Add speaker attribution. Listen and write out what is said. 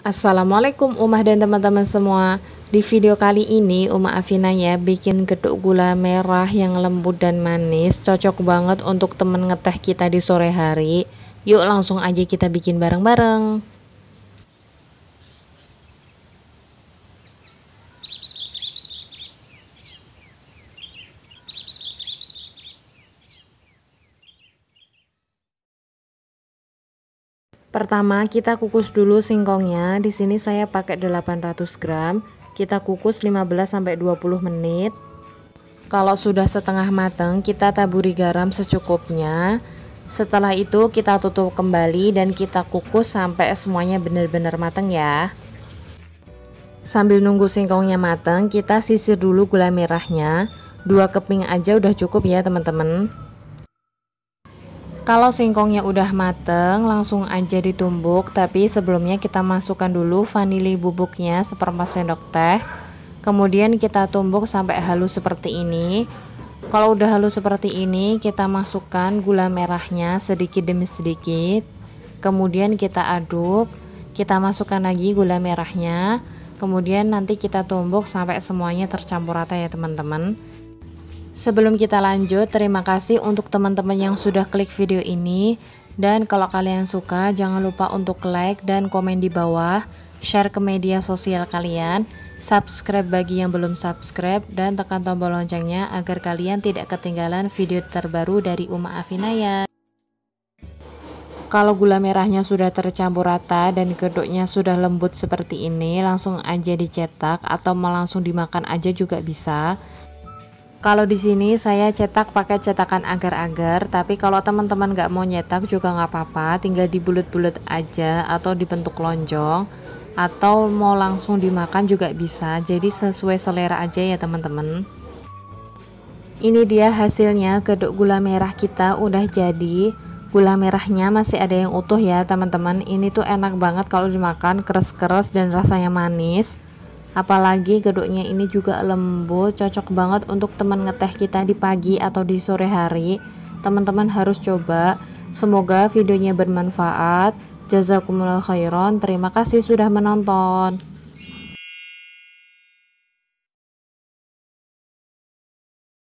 Speaker 1: Assalamualaikum Umah dan teman-teman semua Di video kali ini Umah Afina ya bikin geduk gula merah yang lembut dan manis Cocok banget untuk temen ngeteh kita di sore hari Yuk langsung aja kita bikin bareng-bareng Pertama, kita kukus dulu singkongnya. Di sini saya pakai 800 gram. Kita kukus 15 sampai 20 menit. Kalau sudah setengah matang, kita taburi garam secukupnya. Setelah itu kita tutup kembali dan kita kukus sampai semuanya benar-benar matang ya. Sambil nunggu singkongnya matang, kita sisir dulu gula merahnya. 2 keping aja udah cukup ya, teman-teman. Kalau singkongnya udah mateng, langsung aja ditumbuk, tapi sebelumnya kita masukkan dulu vanili bubuknya seperempat sendok teh. Kemudian kita tumbuk sampai halus seperti ini. Kalau udah halus seperti ini, kita masukkan gula merahnya sedikit demi sedikit. Kemudian kita aduk, kita masukkan lagi gula merahnya. Kemudian nanti kita tumbuk sampai semuanya tercampur rata ya, teman-teman. Sebelum kita lanjut, terima kasih untuk teman-teman yang sudah klik video ini. Dan kalau kalian suka, jangan lupa untuk like dan komen di bawah, share ke media sosial kalian, subscribe bagi yang belum subscribe, dan tekan tombol loncengnya agar kalian tidak ketinggalan video terbaru dari Uma Afinaya. Kalau gula merahnya sudah tercampur rata dan kedoknya sudah lembut seperti ini, langsung aja dicetak atau mau langsung dimakan aja juga bisa. Kalau di sini saya cetak pakai cetakan agar-agar, tapi kalau teman-teman nggak mau nyetak juga nggak apa-apa, tinggal dibulut-bulut aja atau dibentuk lonjong atau mau langsung dimakan juga bisa. Jadi sesuai selera aja ya teman-teman. Ini dia hasilnya geduk gula merah kita udah jadi. Gula merahnya masih ada yang utuh ya teman-teman. Ini tuh enak banget kalau dimakan, keras-keras dan rasanya manis. Apalagi geduknya ini juga lembut, cocok banget untuk teman ngeteh kita di pagi atau di sore hari. Teman-teman harus coba. Semoga videonya bermanfaat. Jazakumullah khairan. Terima kasih sudah menonton.